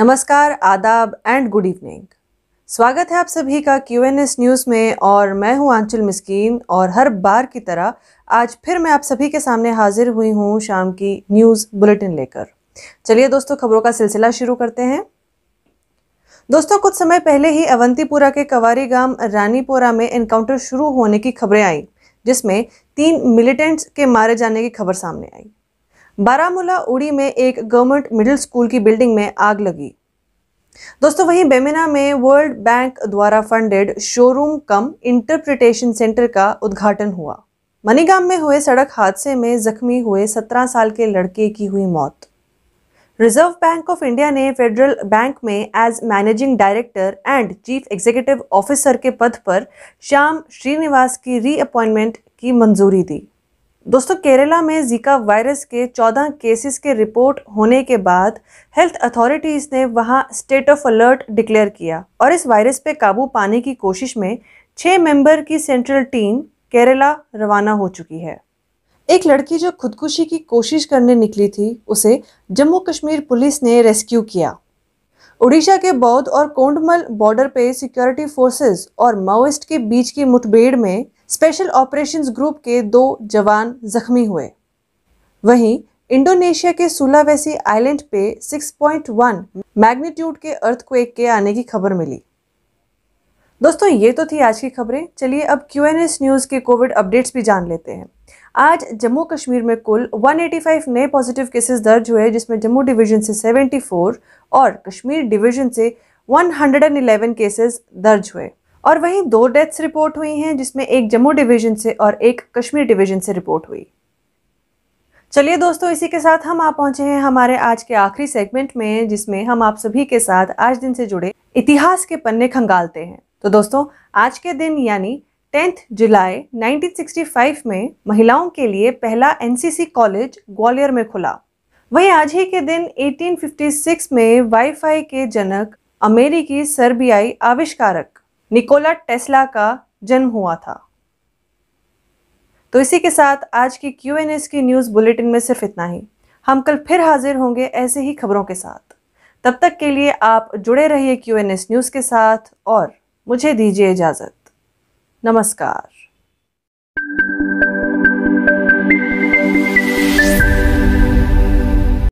नमस्कार आदाब and good evening स्वागत है आप सभी का क्यू एन एस न्यूज़ में और मैं हूं आंचल मिस्कीन और हर बार की तरह आज फिर मैं आप सभी के सामने हाजिर हुई हूं शाम की न्यूज़ बुलेटिन लेकर चलिए दोस्तों खबरों का सिलसिला शुरू करते हैं दोस्तों कुछ समय पहले ही अवंतीपुरा के कवारी गांव रानीपुरा में एनकाउंटर शुरू होने की खबरें आई जिसमें तीन मिलिटेंट्स के मारे जाने की खबर सामने आई बारामूला उड़ी में एक गवर्नमेंट मिडिल स्कूल की बिल्डिंग में आग लगी दोस्तों वहीं बेमेना में वर्ल्ड बैंक द्वारा funded showroom cum interpretation centre का उद्घाटन हुआ मनीगाम में हुए सड़क हादसे में जख्मी हुए 17 साल के लड़के की हुई मौत रिजर्व बैंक ऑफ इंडिया ने फेडरल बैंक में as managing director and chief executive officer के पद पर श्याम श्रीनिवास की रीअपॉइंटमेंट की मंजूरी दी दोस्तों केरला में जीका वायरस के 14 केसेस के रिपोर्ट होने के बाद हेल्थ अथॉरिटीज़ ने वहां स्टेट ऑफ अलर्ट डिक्लेयर किया और इस वायरस पे काबू पाने की कोशिश में छह मेंबर की सेंट्रल टीम केरला रवाना हो चुकी है एक लड़की जो खुदकुशी की कोशिश करने निकली थी उसे जम्मू कश्मीर पुलिस ने रेस्क्यू किया उड़ीसा के बौद्ध और कोंडमल बॉर्डर पे सिक्योरिटी फोर्सेस और माओइस्ट के बीच की मुठभेड़ में स्पेशल ऑपरेशंस ग्रुप के दो जवान जख्मी हुए वहीं इंडोनेशिया के सुलावेसी आइलैंड पे 6.1 मैग्नीट्यूड के अर्थक्वेक के आने की खबर मिली दोस्तों ये तो थी आज की खबरें चलिए अब क्यू न्यूज़ के कोविड अपडेट्स भी जान लेते हैं आज जम्मू कश्मीर में कुल 185 नए पॉजिटिव केसेस दर्ज हुए जिसमें जम्मू डिवीजन से 74 और कश्मीर डिवीजन से 111 केसेस दर्ज हुए और वहीं दो डेथ्स रिपोर्ट हुई हैं जिसमें एक जम्मू डिवीजन से और एक कश्मीर डिवीजन से रिपोर्ट हुई चलिए दोस्तों इसी के साथ हम आप पहुंचे हैं हमारे आज के आखिरी सेगमेंट में जिसमें हम आप सभी के साथ आज दिन से जुड़े इतिहास के पन्ने खंगालते हैं तो दोस्तों आज के दिन यानी टेंथ जुलाई 1965 में महिलाओं के लिए पहला एनसीसी कॉलेज ग्वालियर में खुला वहीं आज ही के दिन 1856 में वाईफाई के जनक अमेरिकी सर्बियाई आविष्कारक निकोला टेस्ला का जन्म हुआ था तो इसी के साथ आज की क्यू एन एस की न्यूज़ बुलेटिन में सिर्फ इतना ही हम कल फिर हाजिर होंगे ऐसे ही खबरों के साथ तब तक के लिए आप जुड़े रहिए क्यू एन एस न्यूज़ के साथ और मुझे दीजिए इजाज़त नमस्कार